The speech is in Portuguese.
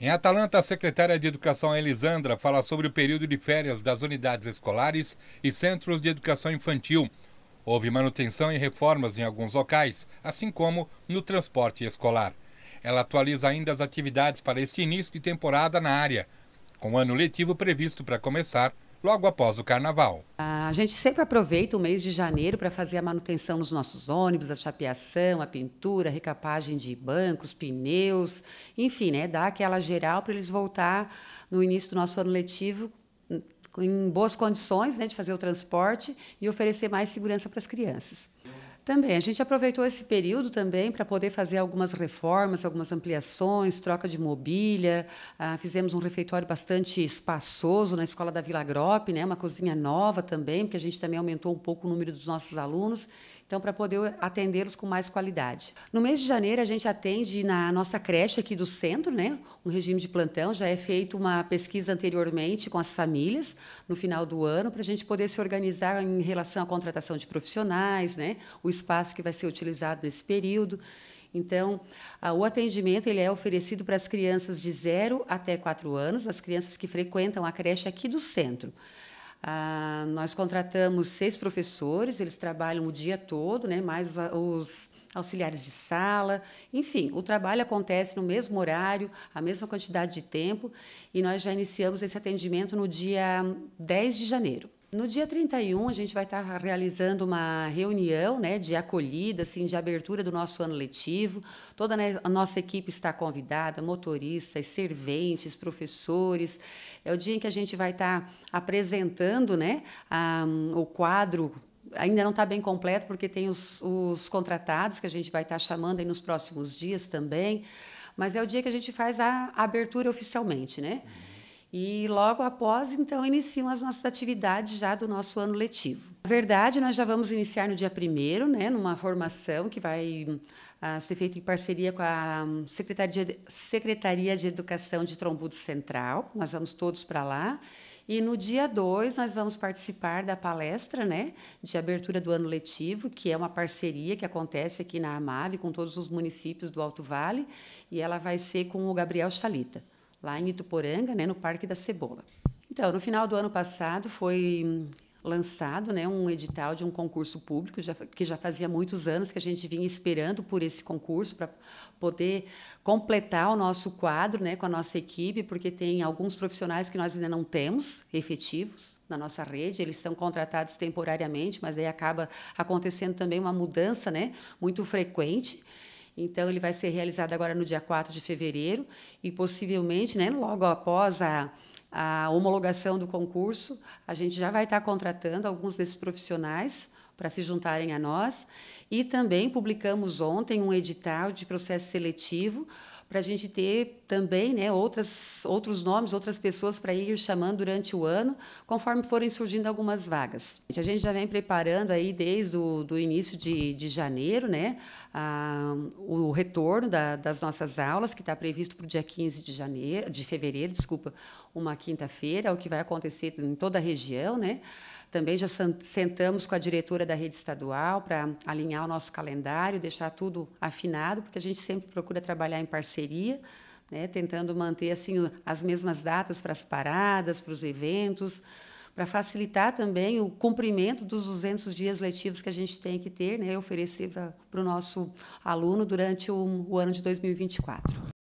Em Atalanta, a secretária de Educação Elisandra fala sobre o período de férias das unidades escolares e centros de educação infantil. Houve manutenção e reformas em alguns locais, assim como no transporte escolar. Ela atualiza ainda as atividades para este início de temporada na área, com o ano letivo previsto para começar logo após o carnaval. A gente sempre aproveita o mês de janeiro para fazer a manutenção nos nossos ônibus, a chapeação, a pintura, a recapagem de bancos, pneus, enfim, né, dar aquela geral para eles voltar no início do nosso ano letivo hum, em boas condições né, de fazer o transporte e oferecer mais segurança para as crianças. Também. A gente aproveitou esse período também para poder fazer algumas reformas, algumas ampliações, troca de mobília. Ah, fizemos um refeitório bastante espaçoso na escola da Vila Grope, né? uma cozinha nova também, porque a gente também aumentou um pouco o número dos nossos alunos então para poder atendê-los com mais qualidade. No mês de janeiro, a gente atende na nossa creche aqui do centro, né, um regime de plantão, já é feita uma pesquisa anteriormente com as famílias no final do ano, para a gente poder se organizar em relação à contratação de profissionais, né, o espaço que vai ser utilizado nesse período. Então, o atendimento ele é oferecido para as crianças de 0 até 4 anos, as crianças que frequentam a creche aqui do centro. Ah, nós contratamos seis professores, eles trabalham o dia todo, né, mais os auxiliares de sala, enfim, o trabalho acontece no mesmo horário, a mesma quantidade de tempo, e nós já iniciamos esse atendimento no dia 10 de janeiro. No dia 31, a gente vai estar realizando uma reunião né, de acolhida, assim, de abertura do nosso ano letivo. Toda né, a nossa equipe está convidada, motoristas, serventes, professores. É o dia em que a gente vai estar apresentando né, a, o quadro ainda não está bem completo, porque tem os, os, contratados que a gente vai estar chamando aí nos próximos dias também. Mas é o dia que a gente faz a, a abertura oficialmente, né? Uhum. E logo após, então, iniciam as nossas atividades já do nosso ano letivo. Na verdade, nós já vamos iniciar no dia primeiro, né, numa formação que vai ah, ser feita em parceria com a hum, Secretaria de, Secretaria de Educação de Trombudo Central. Nós vamos todos para lá. E no dia 2 nós vamos participar da palestra, né, de abertura do ano letivo, que é uma parceria que acontece aqui na AMAV com todos os municípios do Alto Vale, e ela vai ser com o Gabriel Chalita lá em Ituporanga, né, no Parque da Cebola. Então, no final do ano passado foi lançado né, um edital de um concurso público, já, que já fazia muitos anos que a gente vinha esperando por esse concurso para poder completar o nosso quadro né, com a nossa equipe, porque tem alguns profissionais que nós ainda não temos efetivos na nossa rede, eles são contratados temporariamente, mas aí acaba acontecendo também uma mudança né, muito frequente. Então, ele vai ser realizado agora no dia 4 de fevereiro e possivelmente, né, logo após a, a homologação do concurso, a gente já vai estar contratando alguns desses profissionais para se juntarem a nós. E também publicamos ontem um edital de processo seletivo para a gente ter também né, outras, outros nomes, outras pessoas para ir chamando durante o ano, conforme forem surgindo algumas vagas. A gente já vem preparando aí desde o do início de, de janeiro né, a, o retorno da, das nossas aulas, que está previsto para o dia 15 de janeiro, de fevereiro, desculpa, uma quinta-feira, o que vai acontecer em toda a região. Né? Também já sentamos com a diretora da rede estadual para alinhar o nosso calendário, deixar tudo afinado, porque a gente sempre procura trabalhar em parceria, né, tentando manter assim as mesmas datas para as paradas, para os eventos, para facilitar também o cumprimento dos 200 dias letivos que a gente tem que ter, né, oferecer para o nosso aluno durante o, o ano de 2024.